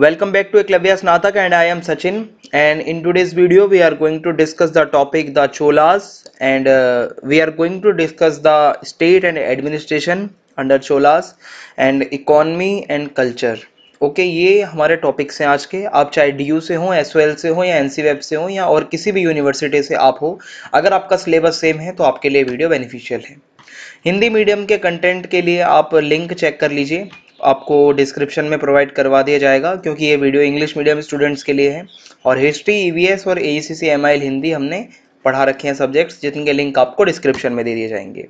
Welcome back to Eklavya Snatak and I am Sachin and in today's video we are going to discuss the topic the Cholas and we are going to discuss the state and administration under Cholas and economy and culture okay ये हमारे topics हैं आज के आप चाहे D you से हों S O L से हों या एन सी वेब से हों या और किसी भी यूनिवर्सिटी से आप हो अगर आपका सिलेबस सेम है तो आपके लिए वीडियो बेनिफिशियल है हिंदी मीडियम के कंटेंट के लिए आप लिंक चेक कर लीजिए आपको डिस्क्रिप्शन में प्रोवाइड करवा दिया जाएगा क्योंकि ये वीडियो इंग्लिश मीडियम स्टूडेंट्स के लिए है और हिस्ट्री ई e और ए e हिंदी हमने पढ़ा रखे हैं सब्जेक्ट्स जिनके लिंक आपको डिस्क्रिप्शन में दे दिए जाएंगे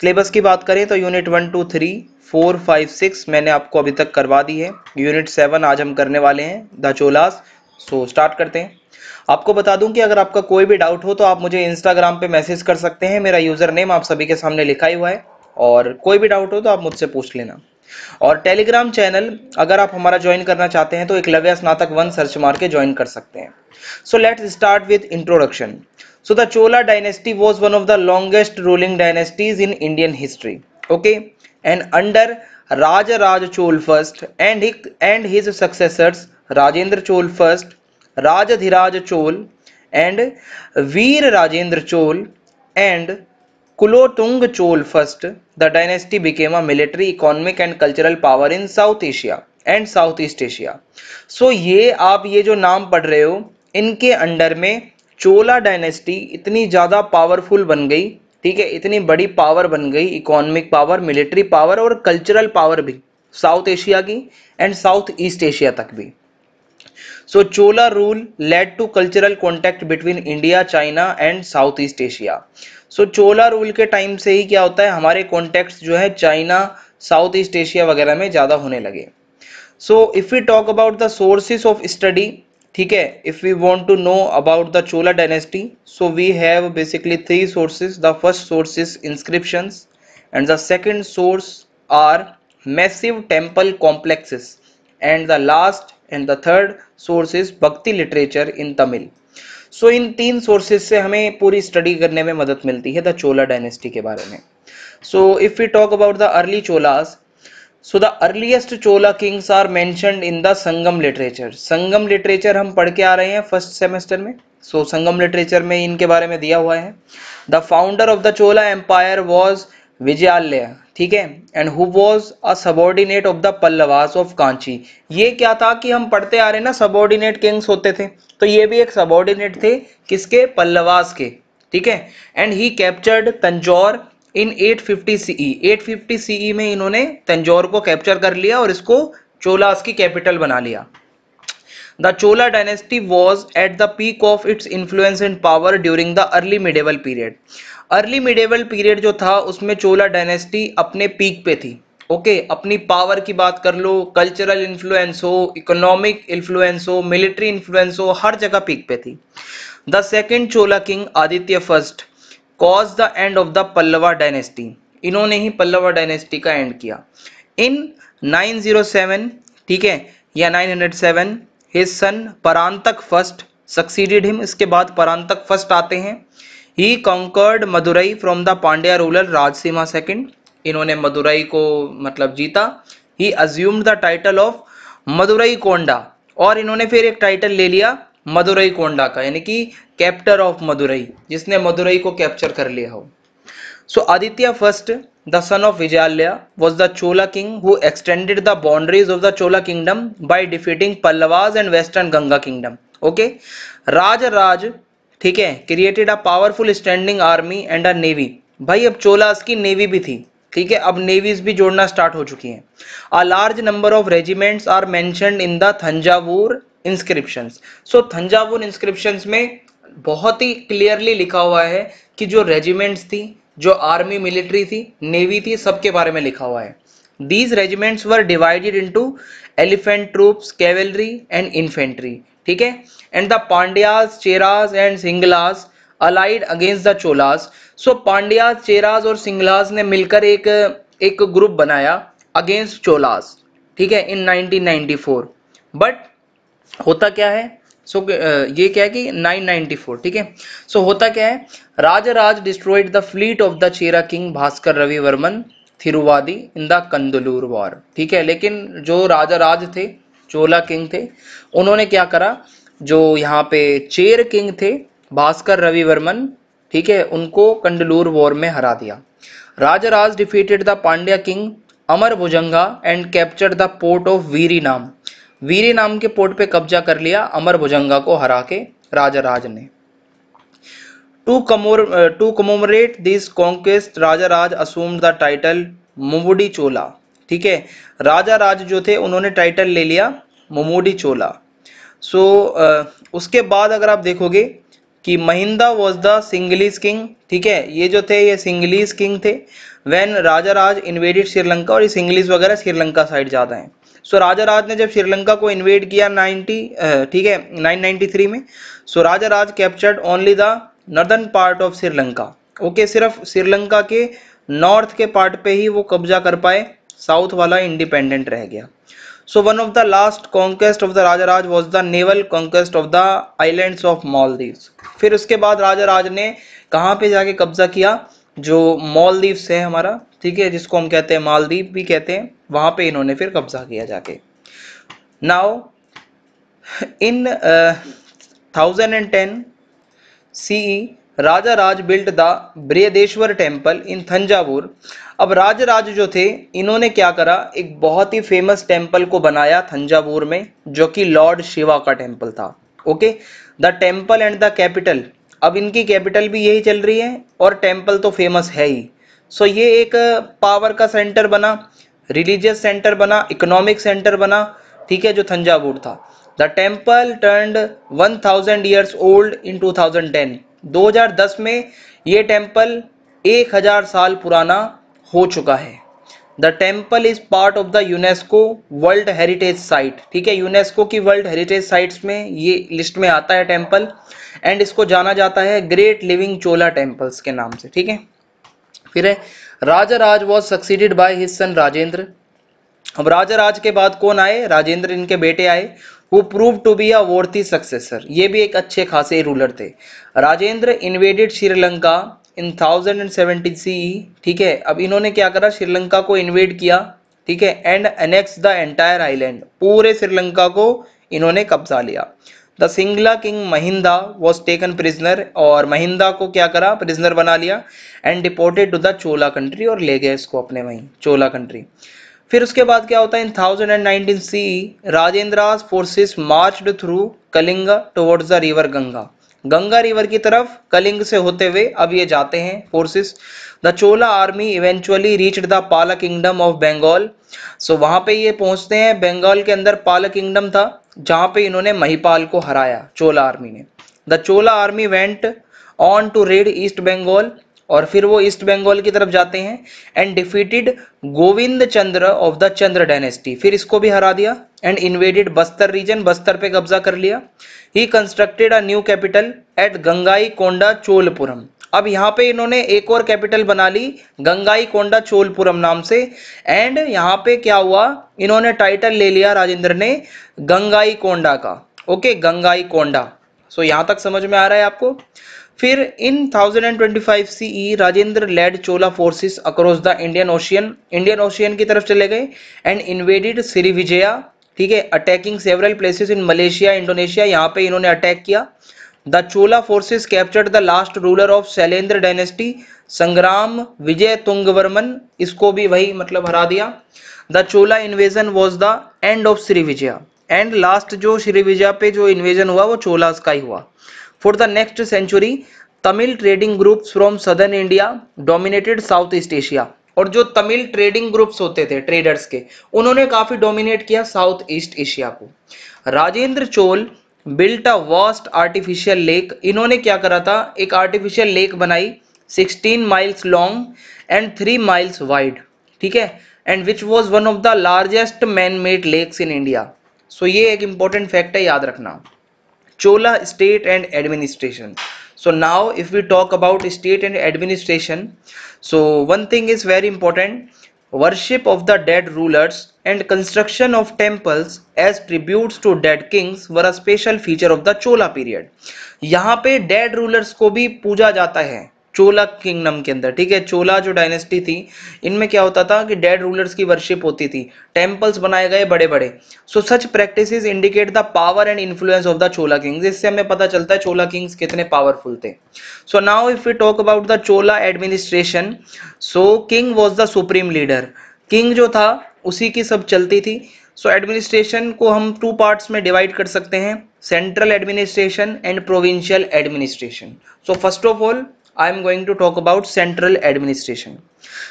सिलेबस की बात करें तो unit one two three four five six मैंने आपको अभी तक करवा दी है यूनिट सेवन आज हम करने वाले हैं द चोलास सो स्टार्ट करते हैं आपको बता दूं कि अगर आपका कोई भी डाउट हो तो आप मुझे इंस्टाग्राम पे मैसेज कर सकते हैं मेरा यूज़र नेम आप सभी के सामने लिखा ही हुआ है और कोई भी डाउट हो तो आप मुझसे पूछ लेना और टेलीग्राम चैनल अगर आप हमारा ज्वाइन करना चाहते हैं तो एक लव्य स्नातक वन सर्च मार के ज्वाइन कर सकते हैं so let's start with introduction so the Chola dynasty was one of the longest ruling dynasties in Indian history okay and under Rajaraja Chola first and and his successors Rajendra Chola first Rajadhiraja Chola and Vira Rajendra Chola and Kulothunga Chola first the dynasty became a military economic and cultural power in South Asia and South east Asia so ये आप ये जो नाम पढ़ रहे हो इनके under में चोला डायनेस्टी इतनी ज़्यादा पावरफुल बन गई ठीक है इतनी बड़ी पावर बन गई इकोनॉमिक पावर मिलिट्री पावर और कल्चरल पावर भी साउथ एशिया की एंड साउथ ईस्ट एशिया तक भी so Chola rule led to cultural contact between India China and South east Asia so Chola rule के टाइम से ही क्या होता है हमारे कॉन्टेक्ट जो है चाइना साउथ ईस्ट एशिया वगैरह में ज़्यादा होने लगे so if you talk about the sources of study ठीक है if we want to know about the Chola dynasty so we have basically three sources the first source is inscription and the second source are massive temple complexes and the last and the third source is bhakti literature in Tamil so in तीन sources से हमें पूरी study करने में मदद मिलती है the Chola dynasty के बारे में so if you talk about the early Cholas so the earliest Chola kings are मैं in the Sangam literature Sangam literature हम पढ़ के आ रहे हैं फर्स्ट सेमेस्टर में सो so, संगम लिटरेचर में इनके बारे में दिया हुआ है the founder of the Chola empire was Vijayalaya ठीक है and who was a subordinate of the Pallavas of Kanchi ये क्या था कि हम पढ़ते आ रहे ना सबॉर्डिनेट किंग्स होते थे तो ये भी एक सबॉर्डिनेट थे किसके पल्लवास के ठीक है and he captured Tanjore in 850 CE eight CE में इन्होंने तंजौर को कैप्चर कर लिया और इसको चोलास की कैपिटल बना लिया the Chola dynasty was at the peak of its influence and power during the early medieval period early medieval period जो था उसमें चोला डायनेस्टी अपने पीक पे थी ओके okay, अपनी पावर की बात कर लो कल्चरल इन्फ्लुएंस हो इकोनॉमिक इन्फ्लुएंस हो मिलिट्री इन्फ्लुएंस हो हर जगह पीक पे थी the second Chola king Aditya first caused the end of the Pallava dynasty इन्होंने ही पल्लवा डायनेस्टी का एंड किया इन 907 ठीक है या 907 his son Parantaka first succeeded him इसके बाद परांतक फर्स्ट आते हैं he conquered Madurai from the Pandya ruler Rajasimha second इन्होंने मदुरई को मतलब जीता he assumed the title of Madurai Konda और इन्होंने फिर एक टाइटल ले लिया मदुरई कोंडा का यानी कि कैप्टर ऑफ मदुरई जिसने मदुरई को कैप्चर कर लिया हो so Aditya first the son of Vijayalaya was the Chola king who extended the boundaries of the Chola kingdom by defeating Pallavas and western Ganga kingdom okay Rajaraja ठीक है created a powerful standing army and a navy भाई अब चोलास की navy भी थी ठीक है अब नेवीज भी जोड़ना स्टार्ट हो चुकी हैं a large number of regiments are mentioned in the Thanjavur inscription so Thanjavur inscription में बहुत ही क्लियरली लिखा हुआ है कि जो रेजिमेंट्स थी जो आर्मी मिलिट्री थी नेवी थी सबके बारे में लिखा हुआ है these regiments were divided into elephant troops cavalry and infantry ठीक है and the Pandyas Cheras and Sinhalas allied against the Cholas so Pandyas Cheras और सिंगलास ने मिलकर एक एक ग्रुप बनाया अगेंस्ट चोलास ठीक है इन 1994 बट होता क्या है सो so, ये क्या है कि 994 ठीक है सो होता क्या है Rajaraja destroyed the fleet of the Chera king Bhaskara Ravi Varman Thiruvadi in the Kandalur war ठीक है लेकिन जो राजा राज थे चोला किंग थे उन्होंने क्या करा जो यहाँ पे चेयर किंग थे भास्कर रविवर्मन ठीक है उनको कंडलूर वॉर में हरा दिया Rajaraja defeated the Pandya king Amara Bhujanga and capture the port of वीरी नाम वीरी नाम के पोर्ट पे कब्जा कर लिया अमर भुजंगा को हरा के राज ने टू कमोर to commemorate this conquest Raj assume the title Mummudi Chola ठीक है राजा राज जो थे उन्होंने टाइटल ले लिया मुमुडी चोला सो uh, उसके बाद अगर आप देखोगे कि Mahinda was the Sinhalese king ठीक है ये जो थे ये सिंगलीज किंग थे when Rajaraja invaded Sri Lanka और ये सिंगलीज वगैरह श्रीलंका साइड ज़्यादा हैं सो so, राजा राज ने जब श्रीलंका को इन्वेड किया 90 ठीक है 993 में so so, Rajaraja captured only the northern part of Sri Lanka okay सिर्फ श्रीलंका के नॉर्थ के पार्ट पे ही वो कब्जा कर पाए साउथ वाला इंडिपेंडेंट रह गया one of the last last of the Rajaraja was the naval conquest of the islands of Maldives. फिर उसके बाद राजा राज ने कहाँ पे जाके कब्जा किया जो मॉलदीव्स है हमारा ठीक है जिसको हम कहते हैं मालदीव भी कहते हैं वहां पे इन्होंने फिर कब्जा किया जाके now in thousand and ten C Rajaraja built the Brihadeeswara temple in Thanjavur अब राज राज जो थे इन्होंने क्या करा एक बहुत ही फेमस टेम्पल को बनाया थंजावुर में जो कि लॉर्ड शिवा का टेम्पल था okay the temple and the capital अब इनकी कैपिटल भी यही चल रही है और टेम्पल तो फेमस है ही सो ये एक पावर का सेंटर बना रिलीजियस सेंटर बना इकोनॉमिक सेंटर बना ठीक है जो थंजावुर था the temple turned 1000 years old in 2010 2010 में ये टेम्पल 1000 साल पुराना हो चुका है the temple is part of the UNESCO world heritage site ठीक है यूनेस्को की वर्ल्ड हेरिटेज साइट्स में ये लिस्ट में आता है टेम्पल एंड इसको जाना जाता है ग्रेट लिविंग चोला टेम्पल्स के नाम से ठीक है फिर है Rajaraja was succeeded by his son son Rajendra अब राजा राज के बाद कौन आए राजेंद्र इनके बेटे आए वो prove to be a worthy successor ये भी एक अच्छे खासे रूलर थे Rajendra invaded Sri Lanka in thousand and seventy C ठीक है अब इन्होंने क्या करा श्रीलंका को इन्वेड किया ठीक है and annex the entire island पूरे श्रीलंका को इन्होंने कब्जा लिया the Sinhala king Mahinda was taken prisoner और महिंदा को क्या करा प्रिजनर बना लिया and deported to the Chola country और ले गए इसको अपने वहीं चोला कंट्री फिर उसके बाद क्या होता है in thousand and nineteen C Rajendra's forces marched through Kalinga towards the river Ganga Ganga river की तरफ कलिंग से होते हुए अब ये जाते हैं forces the Chola army eventually reached the Pala kingdom of Bengal so वहां पे ये पहुंचते हैं बंगाल के अंदर पाला किंगडम था जहां पे इन्होंने महिपाल को हराया चोला आर्मी ने the Chola army went on to raid east Bengal और फिर वो ईस्ट बंगाल की तरफ जाते हैं and defeated Govinda Chandra of the Chandra dynasty फिर इसको भी हरा दिया and invaded Bastar region Bastar पे कब्जा कर लिया he constructed a new capital at Gangai कोंडा चोलपुरम अब यहाँ पे इन्होंने एक और कैपिटल बना ली गंगाई कोंडा चोलपुरम नाम से एंड यहाँ पे क्या हुआ इन्होंने टाइटल ले लिया राजेंद्र ने गंगाई कोंडा का ओके गंगाई कोंडा सो यहां तक समझ में आ रहा है आपको फिर in 1025 CE Rajendra led Chola forces across the Indian Ocean Indian Ocean की तरफ चले गए एंड इन्वेडेड श्री विजया ठीक है attacking several places in Malaysia Indonesia यहाँ पे इन्होंने अटैक किया the Chola forces captured the last ruler of Shailendra dynasty Sangrama Vijaya Tungavarman इसको भी वही मतलब हरा दिया the Chola invasion was the end of Srivijaya and last जो श्री विजया पे जो इन्वेजन हुआ वो चोलास का ही हुआ For the next century, Tamil trading groups from southern India dominated Southeast Asia. और जो तमिल ट्रेडिंग ग्रुप्स होते थे ट्रेडर्स के उन्होंने काफी डोमिनेट किया साउथ ईस्ट एशिया को Rajendra Chola built a vast artificial lake इन्होंने क्या करा था एक आर्टिफिशियल लेक बनाई 16 miles long and 3 miles wide ठीक है and which was one of the largest man made lakes in India so ये एक इंपॉर्टेंट फैक्ट है याद रखना Chola state and administration. So now if we talk about state and administration, so one thing is very important worship of the dead rulers and construction of temples as tributes to dead kings were a special feature of the Chola period. यहाँ पे dead rulers को भी पूजा जाता है चोला kingdom के अंदर ठीक है चोला जो डायनेस्टी थी इनमें क्या होता था कि डेड रूलर्स की वर्शिप होती थी टेम्पल्स बनाए गए बड़े बड़े so such practice indicate the power and influence of the Chola kings इससे हमें पता चलता है चोला किंग्स कितने पावरफुल थे so now if you talk about the Chola administration so king was the supreme leader king जो था उसी की सब चलती थी सो so, एडमिनिस्ट्रेशन को हम टू पार्ट्स में डिवाइड कर सकते हैं central administration and provincial administration so first of all I am going to talk about central administration.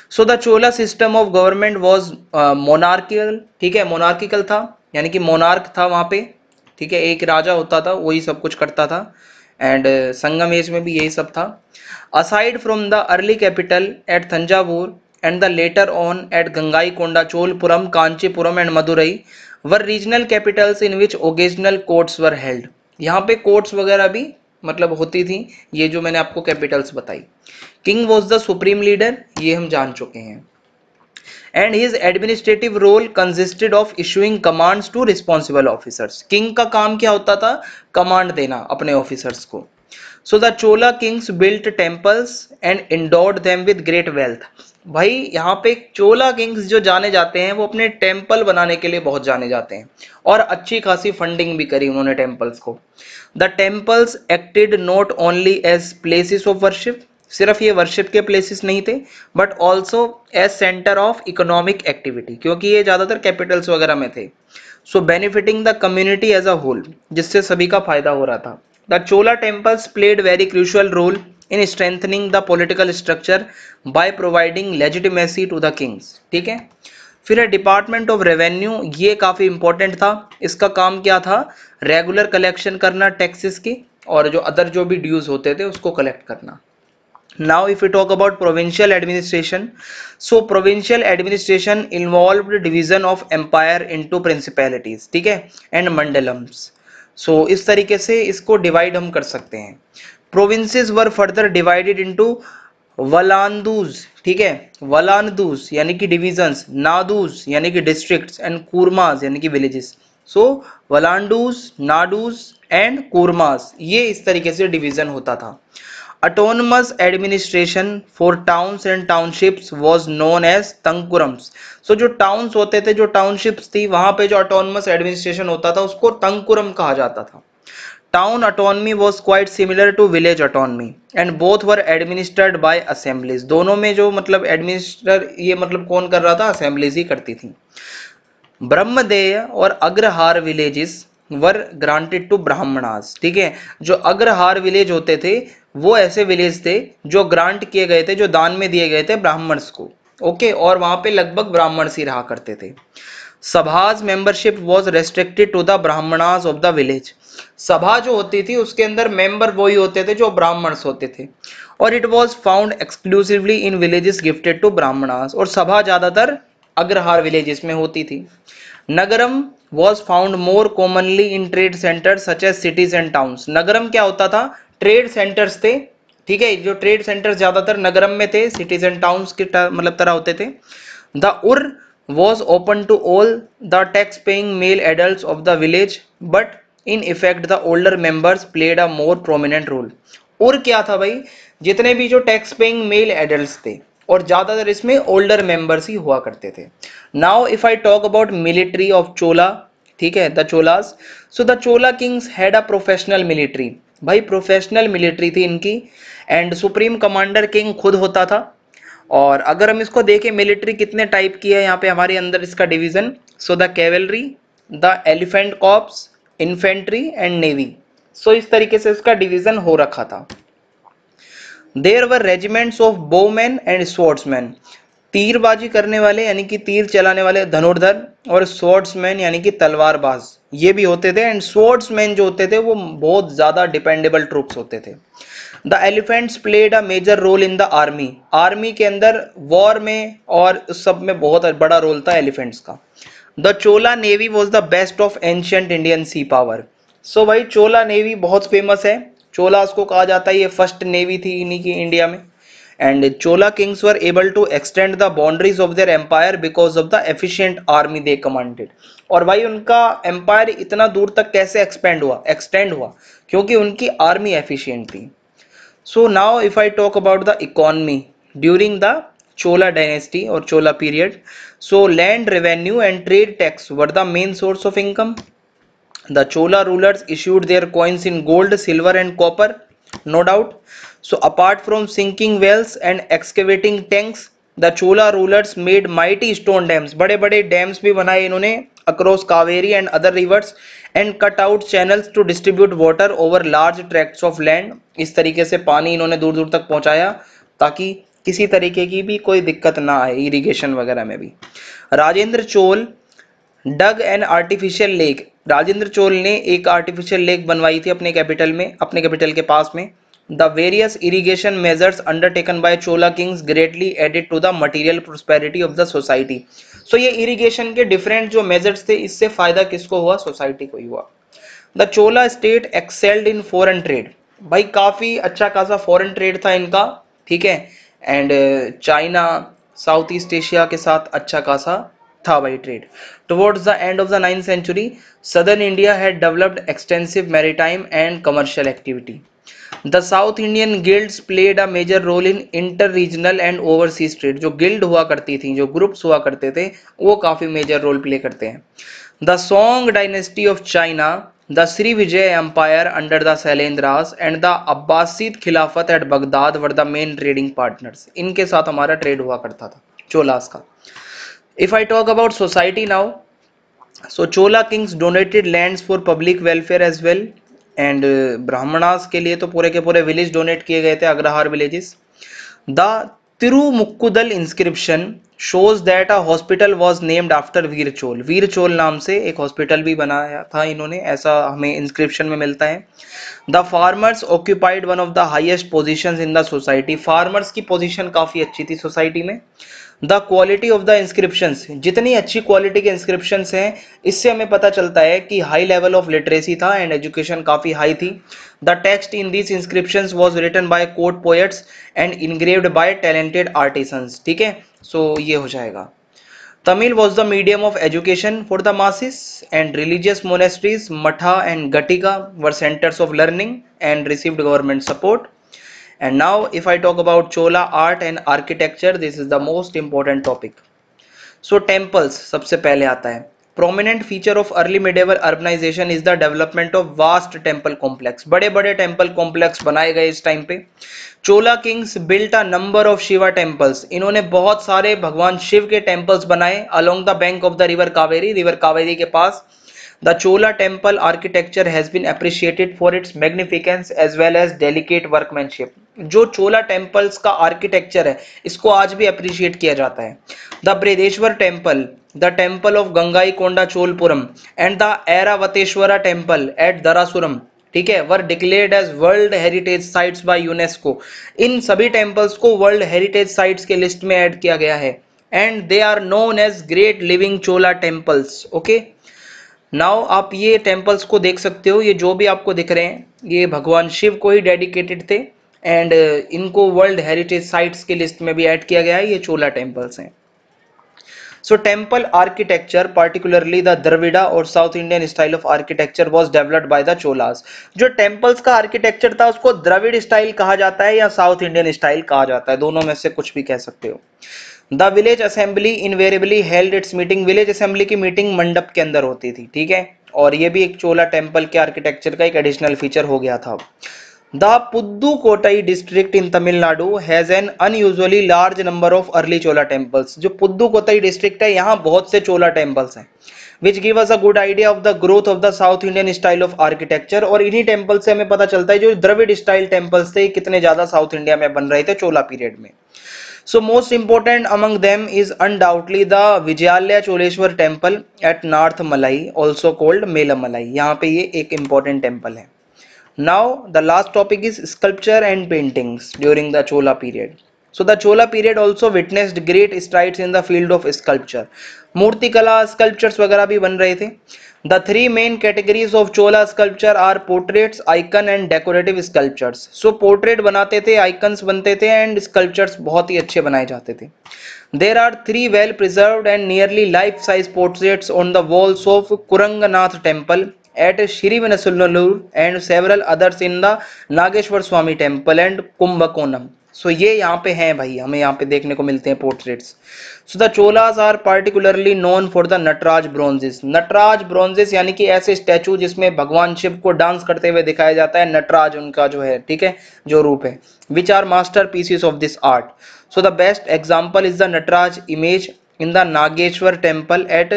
So the Chola system of government was uh, monarchical. ठीक है monarchical था यानी कि monarch था वहाँ पे ठीक है एक राजा होता था वही सब कुछ करता था एंड uh, संगम एज में भी यही सब था aside from the early capital at Thanjavur and the later on at Gangaikonda, Cholpuram, Kanchipuram and Madurai were regional capitals in which occasional courts were held. यहाँ पे कोर्ट्स वगैरह भी मतलब होती थी ये जो मैंने आपको कैपिटल्स बताई king was the supreme leader ये हम जान चुके हैं and his administrative role consisted of issuing commands to responsible officers king का काम क्या होता था कमांड देना अपने ऑफिसर्स को so the Chola kings built temples and endowed them with great wealth भाई यहाँ पे चोला किंग्स जो जाने जाते हैं वो अपने टेम्पल बनाने के लिए बहुत जाने जाते हैं और अच्छी खासी फंडिंग भी करी उन्होंने टेम्पल्स को the temples acted not only as places of worship सिर्फ ये वर्शिप के प्लेसेस नहीं थे but also as centre of economic activity क्योंकि ये ज़्यादातर कैपिटल्स वगैरह में थे so benefiting the community as a whole जिससे सभी का फायदा हो रहा था the Chola temples played very crucial role in strengthening the political structure by providing legitimacy to the kings ठीक है फिर है डिपार्टमेंट ऑफ रेवेन्यू ये काफ़ी इंपॉर्टेंट था इसका काम क्या था रेगुलर कलेक्शन करना टैक्सेस की और जो अदर जो भी ड्यूज होते थे उसको कलेक्ट करना if you talk about provincial administration so provincial administration involve division of empire into principalities ठीक है एंड मंडलम्स सो इस तरीके से इसको डिवाइड हम कर सकते हैं provinces were further divided into valanadus ठीक है वलानदूज यानी कि डिविजन्स नादूज यानी कि डिस्ट्रिक्ट एंड कुरमाज यानी कि विलेजेस सो वलानडूज नाडूज एंड कुरमाज ये इस तरीके से डिवीजन होता था autonomous administration for towns and townships was known as tankurams so जो टाउन्स होते थे जो टाउनशिप्स थी वहां पे जो अटोनमस एडमिनिस्ट्रेशन होता था उसको तंकुरम कहा जाता था town autonomy was quite similar to village autonomy and both were administered by assemblies दोनों में जो मतलब एडमिनिस्टर ये मतलब कौन कर रहा था असेंबलीज ही करती थी ब्रह्मदेय और agrahara villages were granted to Brahmanas ठीक है जो अग्रहार विलेज होते थे वो ऐसे विलेज थे जो ग्रांट किए गए थे जो दान में दिए गए थे ब्राह्मण्स को ओके और वहां पे लगभग ब्राह्मण्स ही रहा करते थे sabhas membership was restricted to the Brahmanas of the village sabha जो होती थी उसके अंदर मेंबर वही होते थे जो ब्राह्मण्स होते थे और it was found exclusively in villages gifted to Brahmanas और सभा ज़्यादातर अग्रहार विलेजेस में होती थी nagaram was found more commonly in trade centre such as cities and towns nagaram क्या होता था ट्रेड सेंटर्स थे ठीक है जो ट्रेड सेंटर्स ज़्यादातर नगरम में थे सिटीज एंड टाउन्स के मतलब तरह होते थे the ur was open to all the tax paying male adult of the village but in effect the older members played a more prominent role और क्या था भाई जितने भी जो टैक्स पेइंग मेल एडल्ट थे और ज़्यादातर इसमें ओल्डर मेंबर्स ही हुआ करते थे now if I talk about military of Chola ठीक है the Cholas so the Chola kings had a professional military भाई प्रोफेशनल मिलिट्री थी इनकी एंड सुप्रीम कमांडर किंग खुद होता था और अगर हम इसको देखें मिलिट्री कितने टाइप की है यहाँ पे हमारे अंदर इसका division so the cavalry the elephant corps infantry and navy so इस तरीके से इसका डिवीजन हो रखा था there were regiments of bowmen and swordsman तीरबाजी करने वाले यानी कि तीर चलाने वाले धनुर्धर और स्वॉर्ड्समैन यानी कि तलवारबाज ये भी होते थे एंड स्वॉर्ड्समैन जो होते थे वो बहुत ज़्यादा डिपेंडेबल ट्रूप्स होते थे the elephants played a major role in the army army के अंदर वॉर में और सब में बहुत बड़ा रोल था एलिफेंट्स का the Chola navy was the best of ancient Indian sea power so भाई चोला नेवी बहुत फेमस है चोला उसको कहा जाता है ये फर्स्ट नेवी थी इन्हीं की इंडिया में and Chola kings were able to extend the boundaries of their empire because of the efficient army they commanded और भाई उनका एम्पायर इतना दूर तक कैसे एक्सपेंड हुआ एक्सटेंड हुआ क्योंकि उनकी आर्मी एफिशियंट थी so now if I talk about the economy during the Chola dynasty और Chola period so land revenue and trade tax were the main source of income the Chola rulers issued their coins in gold silver and copper no doubt so apart from sinking wells and excavating tanks the Chola rulers made mighty stone dams बड़े बड़े dams भी बनाए इन्होंने across Kaveri and other reverse and cut out channels to distribute water over large tracts of land इस तरीके से पानी इन्होंने दूर दूर तक पहुंचाया ताकि किसी तरीके की भी कोई दिक्कत ना आए इरिगेशन वगैरह में भी Rajendra Chola dug an artificial lake Rajendra Chola ने एक आर्टिफिशियल लेक बनवाई थी अपने कैपिटल में अपने कैपिटल के पास में the various irrigation measures undertaken by Chola kings greatly added to the material prosperity of the society so ये इरीगेशन के डिफरेंट जो मेजर्स थे इससे फायदा किसको हुआ सोसाइटी को ही हुआ the Chola state excelled in foreign trade भाई काफी अच्छा खासा फॉरन ट्रेड था इनका ठीक है and China south east Asia के साथ अच्छा खासा था भाई trade towards the end of the ninth century southern India had developed extensive maritime and commercial activity the south Indian guilds played a major role in inter regional and overseas trade जो guild हुआ करती थी जो groups हुआ करते थे वो काफ़ी मेजर रोल प्ले करते हैं the Song dynasty of China the Srivijay Empire under the Sailendras and the Abbasid Khilafat at Baghdad were the main trading partners. इनके साथ हमारा ट्रेड हुआ करता था चोलास का If I talk about society now, so Chola kings donated lands for public welfare as well. And Brahmanas के लिए तो पूरे के पूरे विलेज डोनेट किए गए थे agrahara villages the Tirumukkudal inscription shows that a hospital was named after Vira Chola Vira Chola नाम से एक हॉस्पिटल भी बनाया था इन्होंने ऐसा हमें इंस्क्रिप्शन में मिलता है the farmers occupied one of the highest position in the society farmers की पोजिशन काफ़ी अच्छी थी सोसाइटी में the quality of the inscriptions जितनी अच्छी क्वालिटी के इंस्क्रिप्शंस हैं इससे हमें पता चलता है कि हाई लेवल ऑफ लिटरेसी था एंड एजुकेशन काफ़ी हाई थी the text in this inscription was written by court poets and engraved by talented artisans ठीक है सो ये हो जाएगा Tamil was the medium of education for the masses and religious monasteries matha and ghatika were centres of learning and receive government support and now if i talk about chola art and architecture this is the most important topic so temples sabse pehle aata hai prominent feature of early medieval urbanization is the development of vast temple complex bade bade temple complex banaye gaye is time pe chola kings built a number of shiva temples inhone bahut sare bhagwan shiv ke temples banaye along the bank of the river kaveri river kaveri ke paas The Chola temple architecture has been appreciated for its magnificence as well as delicate workmanship. जो चोला temples का architecture है इसको आज भी appreciate किया जाता है the Brihadeeswara temple the temple of Gangai Konda Cholapuram and the Airavatesvara temple at Darasuram ठीक है were declared as world heritage sites by UNESCO इन सभी टेम्पल्स को वर्ल्ड हेरिटेज साइट्स के लिस्ट में ऐड किया गया है and they are known as great living Chola temples okay now आप ये टेम्पल्स को देख सकते हो ये जो भी आपको दिख रहे हैं ये भगवान शिव को ही डेडिकेटेड थे एंड uh, इनको वर्ल्ड हेरिटेज साइट्स की लिस्ट में भी ऐड किया गया है ये चोला टेम्पल्स हैं so temple architecture particularly the Dravida और south Indian style of architecture was developed by the Cholas जो टेम्पल्स का आर्किटेक्चर था उसको द्रविड स्टाइल कहा जाता है या साउथ इंडियन स्टाइल कहा जाता है दोनों में से कुछ भी कह सकते हो the village assembly invariably held its meeting village assembly की मीटिंग मंडप के अंदर होती थी ठीक है और ये भी एक चोला टेम्पल के आर्किटेक्चर का एक एडिशनल फीचर हो गया था The Puddukottai district in Tamil Nadu has an unusually large number of early Chola temples. जो पुद्दुकोटई district है यहाँ बहुत से चोला temples हैं which give us a good idea of the growth of the South Indian style of architecture और इन्हीं temples से हमें पता चलता है जो द्रविड style temples थे कितने ज़्यादा South India में बन रहे थे चोला period में So most important among them is undoubtedly the Vijayalaya Choleshwar temple at North Malai also called Mela Malai यहाँ पे ये एक important temple है Now the last topic is sculpture and paintings during the Chola period. So the Chola period also witnessed great strides in the field of sculpture. मूर्ति कला sculptures वगैरह भी बन रहे थे the three main categories of Chola sculpture are portraits icon and decorative sculptures so portrait बनाते थे icons बनते थे एंड स्कल्पचर्स बहुत ही अच्छे बनाए जाते थे there are three well preserve and nearly life size portraits on the walls of Kuranganatha temple at Shri Vinasullalur and several others in the Nageshwar Swami temple and Kumbhakonam. So so, ये यहाँ पे हैं भाई हमें यहाँ पे देखने को मिलते हैं portraits so the Cholas are particularly known for the Nataraja bronzes Nataraja bronzes यानी कि ऐसे स्टैचू जिसमें भगवान शिव को डांस करते हुए दिखाया जाता है नटराज उनका जो है ठीक है जो रूप है which are master pieces of this art so the best example is the Nataraja image in the Nageshwara temple at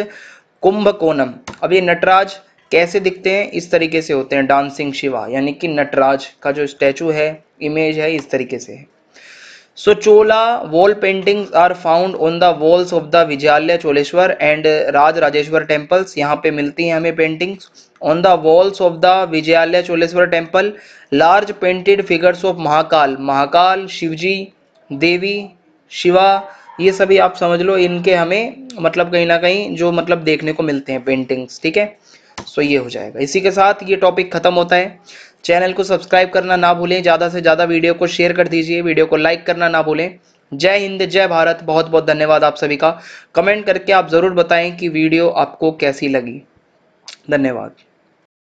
Kumbakonam अब ये नटराज कैसे दिखते हैं इस तरीके से होते हैं डांसिंग शिवा यानी कि नटराज का जो स्टैचू है इमेज है इस तरीके से है so Chola wall paintings are found on the walls of the Vijayalaya Choleshwara and Raja Rajeshwara temples यहाँ पे मिलती हैं हमें paintings on the walls of the Vijayalaya Choleshwara temple large painted figures of Mahakal Mahakal Shivji Devi Shiva ये सभी आप समझ लो इनके हमें मतलब कहीं ना कहीं जो मतलब देखने को मिलते हैं पेंटिंग्स ठीक है सो ये हो जाएगा इसी के साथ ये टॉपिक खत्म होता है चैनल को सब्सक्राइब करना ना भूलें ज़्यादा से ज़्यादा वीडियो को शेयर कर दीजिए वीडियो को लाइक करना ना भूलें जय हिंद जय भारत बहुत बहुत धन्यवाद आप सभी का कमेंट करके आप ज़रूर बताएं कि वीडियो आपको कैसी लगी धन्यवाद